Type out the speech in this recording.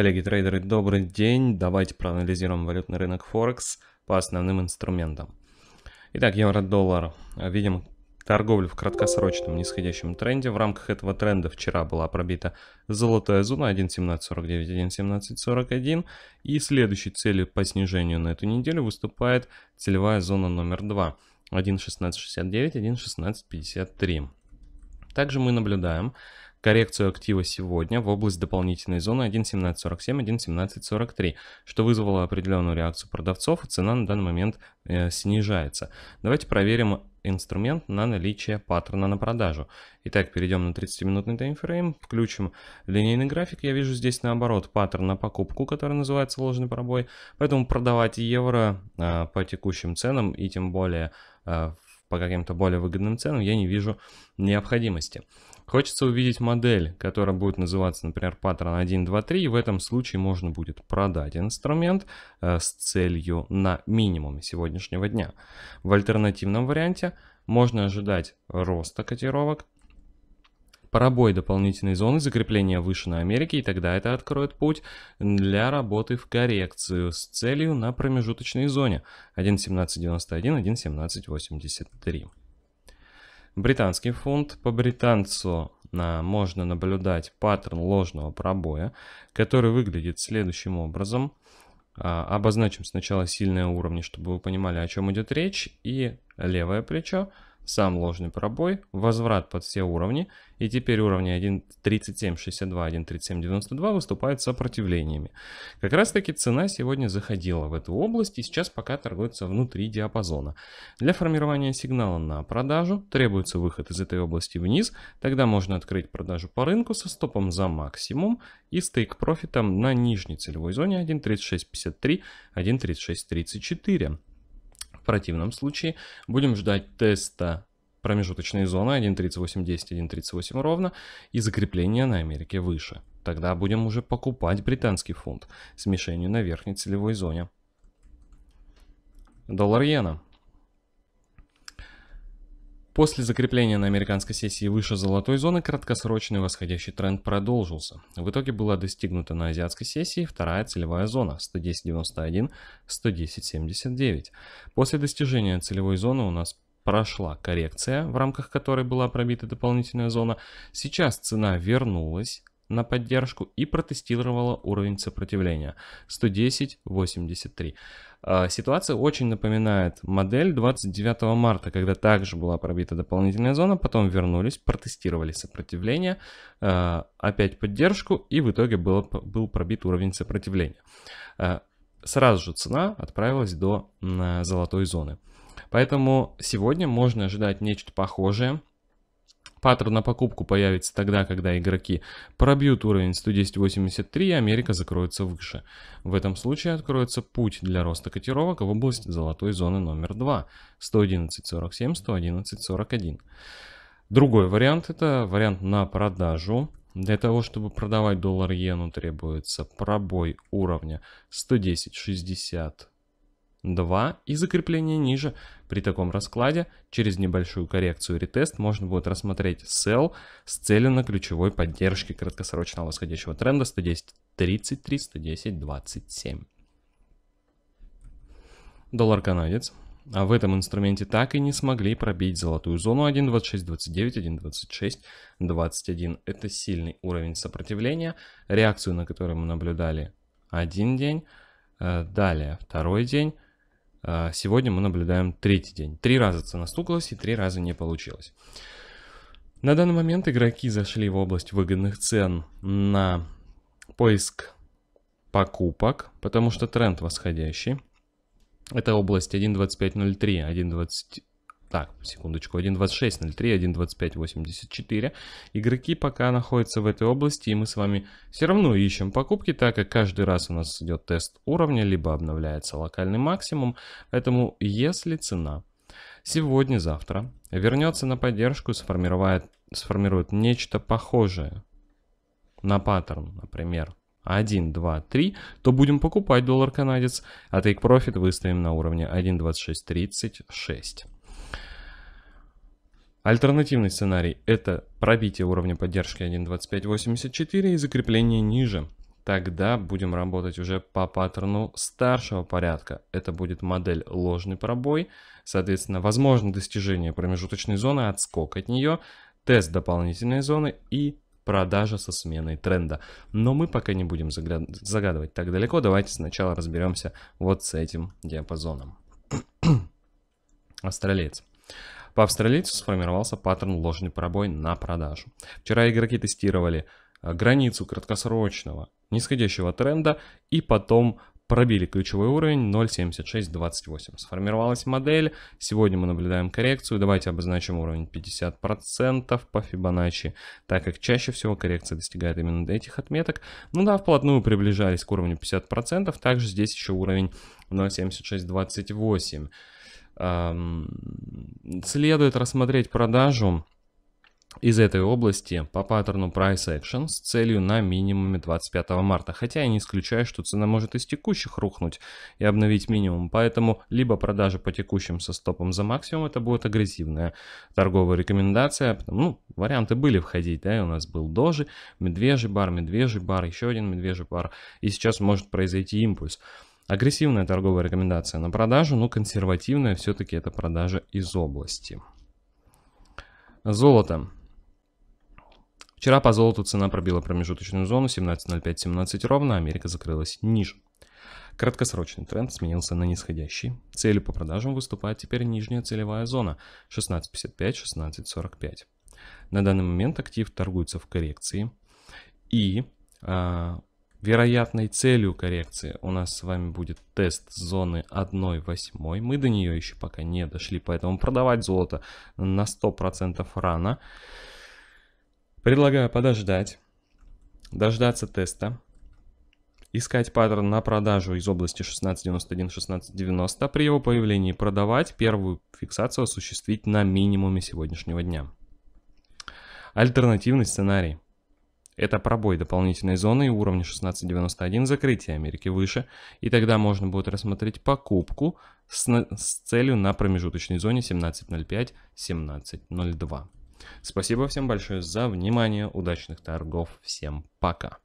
Коллеги трейдеры, добрый день. Давайте проанализируем валютный рынок Форекс по основным инструментам. Итак, евро-доллар. Видим торговлю в краткосрочном нисходящем тренде. В рамках этого тренда вчера была пробита золотая зона 1.1749, 1.1741. И следующей целью по снижению на эту неделю выступает целевая зона номер 2. 1.1669, 1.1653. Также мы наблюдаем коррекцию актива сегодня в область дополнительной зоны 1.1747, 1.1743, что вызвало определенную реакцию продавцов, и цена на данный момент э, снижается. Давайте проверим инструмент на наличие паттерна на продажу. Итак, перейдем на 30-минутный таймфрейм, включим линейный график. Я вижу здесь наоборот паттерн на покупку, который называется ложный пробой. Поэтому продавать евро э, по текущим ценам и тем более э, по каким-то более выгодным ценам, я не вижу необходимости. Хочется увидеть модель, которая будет называться, например, паттерн 1, 2, 3. И в этом случае можно будет продать инструмент э, с целью на минимум сегодняшнего дня. В альтернативном варианте можно ожидать роста котировок пробой дополнительной зоны, закрепления выше на Америке, и тогда это откроет путь для работы в коррекцию с целью на промежуточной зоне 1.1791, 1.1783. Британский фунт по британцу на можно наблюдать паттерн ложного пробоя, который выглядит следующим образом. А, обозначим сначала сильные уровни, чтобы вы понимали, о чем идет речь, и левое плечо – сам ложный пробой, возврат под все уровни, и теперь уровни 1.3762, 1.3792 выступают сопротивлениями. Как раз таки цена сегодня заходила в эту область и сейчас пока торгуется внутри диапазона. Для формирования сигнала на продажу требуется выход из этой области вниз, тогда можно открыть продажу по рынку со стопом за максимум и стейк профитом на нижней целевой зоне 1.3653, 1.3634. В противном случае будем ждать теста промежуточные зоны 1.3810, 1.38 ровно и закрепления на Америке выше. Тогда будем уже покупать британский фунт мишенью на верхней целевой зоне. Доллар иена После закрепления на американской сессии выше золотой зоны краткосрочный восходящий тренд продолжился. В итоге была достигнута на азиатской сессии вторая целевая зона 110.91, 110.79. После достижения целевой зоны у нас прошла коррекция, в рамках которой была пробита дополнительная зона. Сейчас цена вернулась на поддержку и протестировала уровень сопротивления 110.83. А, ситуация очень напоминает модель 29 марта, когда также была пробита дополнительная зона, потом вернулись, протестировали сопротивление, а, опять поддержку и в итоге было, был пробит уровень сопротивления. А, сразу же цена отправилась до золотой зоны. Поэтому сегодня можно ожидать нечто похожее – Паттерн на покупку появится тогда, когда игроки пробьют уровень 110.83 и Америка закроется выше. В этом случае откроется путь для роста котировок в область золотой зоны номер 2 111.47, 111.41. Другой вариант это вариант на продажу. Для того, чтобы продавать доллар иену, требуется пробой уровня 110.62 и закрепление ниже при таком раскладе через небольшую коррекцию и ретест можно будет рассмотреть sell с целью на ключевой поддержке краткосрочного восходящего тренда 110.33, 110.27. Доллар канадец. А в этом инструменте так и не смогли пробить золотую зону 1.26.29, 1.26.21. Это сильный уровень сопротивления, реакцию на который мы наблюдали один день, э, далее второй день а сегодня мы наблюдаем третий день. Три раза цена стукалась и три раза не получилось. На данный момент игроки зашли в область выгодных цен на поиск покупок, потому что тренд восходящий. Это область 1.2503, так, секундочку, 1.26.03, 1.25.84. Игроки пока находятся в этой области, и мы с вами все равно ищем покупки, так как каждый раз у нас идет тест уровня, либо обновляется локальный максимум. Поэтому, если цена сегодня-завтра вернется на поддержку и сформирует, сформирует нечто похожее на паттерн, например, 1, 2, 3, то будем покупать доллар канадец, а take profit выставим на уровне 1.2636. Альтернативный сценарий – это пробитие уровня поддержки 1.2584 и закрепление ниже. Тогда будем работать уже по паттерну старшего порядка. Это будет модель ложный пробой, соответственно, возможно достижение промежуточной зоны, отскок от нее, тест дополнительной зоны и продажа со сменой тренда. Но мы пока не будем загадывать так далеко, давайте сначала разберемся вот с этим диапазоном. Австралиец. По австралийцу сформировался паттерн ложный пробой на продажу. Вчера игроки тестировали э, границу краткосрочного нисходящего тренда и потом пробили ключевой уровень 0.7628. Сформировалась модель, сегодня мы наблюдаем коррекцию, давайте обозначим уровень 50% по Fibonacci, так как чаще всего коррекция достигает именно этих отметок. Ну да, вплотную приближались к уровню 50%, также здесь еще уровень 0.7628. Следует рассмотреть продажу из этой области по паттерну Price Action с целью на минимуме 25 марта. Хотя я не исключаю, что цена может из текущих рухнуть и обновить минимум. Поэтому либо продажа по текущим со стопом за максимум, это будет агрессивная торговая рекомендация. Ну, варианты были входить, да, и у нас был дожи, медвежий бар, медвежий бар, еще один медвежий бар. И сейчас может произойти импульс. Агрессивная торговая рекомендация на продажу, но консервативная все-таки это продажа из области. Золото. Вчера по золоту цена пробила промежуточную зону 17.05-17 ровно, Америка закрылась ниже. Краткосрочный тренд сменился на нисходящий. Целью по продажам выступает теперь нижняя целевая зона 16.55-16.45. На данный момент актив торгуется в коррекции. И а, Вероятной целью коррекции у нас с вами будет тест зоны 1.8. Мы до нее еще пока не дошли, поэтому продавать золото на 100% рано. Предлагаю подождать, дождаться теста, искать паттерн на продажу из области 1691-1690. При его появлении продавать, первую фиксацию осуществить на минимуме сегодняшнего дня. Альтернативный сценарий – это пробой дополнительной зоны и уровня 16.91 закрытия Америки выше, и тогда можно будет рассмотреть покупку с, с целью на промежуточной зоне 17.05-17.02. Спасибо всем большое за внимание, удачных торгов, всем пока!